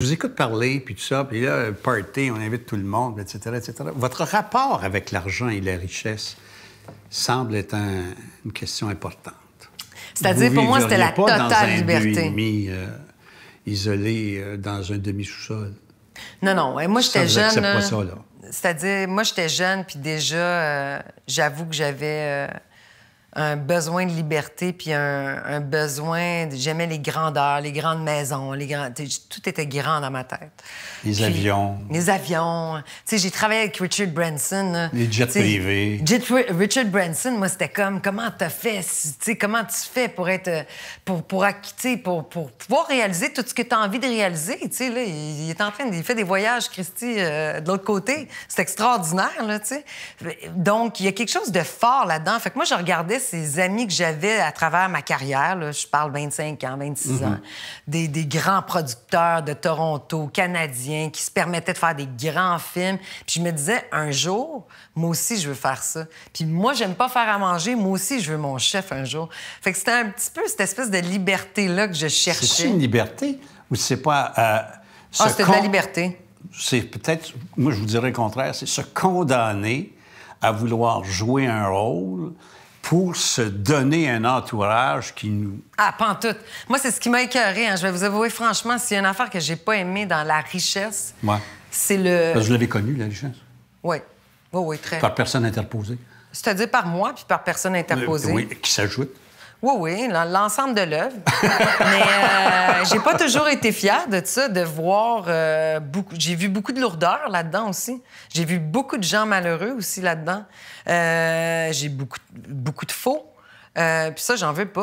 Je vous écoute parler, puis tout ça, puis là, party, on invite tout le monde, etc., etc. Votre rapport avec l'argent et la richesse semble être une question importante. C'est-à-dire, pour moi, c'était la pas totale dans un liberté. Demi, euh, isolé euh, dans un demi-sous-sol. Non, non. moi, j'étais jeune. Euh, c'est-à-dire, moi, j'étais jeune, puis déjà, j'avoue que j'avais un besoin de liberté, puis un, besoin. J'aimais les grandeurs, les grandes maisons, les grandes... tout était grand dans ma tête. Les avions. Les avions. Tu sais, j'ai travaillé avec Richard Branson. Les jets privés. Richard Branson, moi, c'était comme comment t'as fait, tu sais, comment tu fais pour être, pour pour acquitter, pour, pour pouvoir réaliser tout ce que tu as envie de réaliser. Tu sais, là, il, est en il fait des voyages, Christy, euh, de l'autre côté. C'est extraordinaire, là, tu sais. Donc, il y a quelque chose de fort là-dedans. Fait que moi, je regardais ces amis que j'avais à travers ma carrière, je parle 25 ans, 26 mhm. ans, des, grands producteurs de Toronto, canadiens, qui se permettaient de faire des grands films. Puis je me disais, un jour, moi aussi, je veux faire ça. Puis moi, j'aime pas faire à manger, moi aussi, je veux mon chef un jour. Fait que c'était un petit peu cette espèce de liberté-là que je cherchais. C'est une liberté ou c'est pas... Euh, ah, c'était de la liberté. C'est peut-être, moi, je vous dirais le contraire, c'est se condamner à vouloir jouer un rôle pour se donner un entourage qui nous... Ah, tout. Moi, c'est ce qui m'a écœuré. Hein. Je vais vous avouer franchement, s'il y a une affaire que j'ai pas aimée dans la richesse, ouais. c'est le... Parce que je l'avais connu, la richesse. Oui. Oui, oui, très. Par personne interposée. C'est-à-dire par moi, puis par personne euh, interposée. oui, qui s'ajoute. Oui, oui, l'ensemble de l'œuvre. Mais euh, j'ai pas toujours été fière de ça, de voir euh, beaucoup. J'ai vu beaucoup de lourdeur là-dedans aussi. J'ai vu beaucoup de gens malheureux aussi là-dedans. Euh, j'ai beaucoup, beaucoup de faux. Puis ça, j'en veux pas.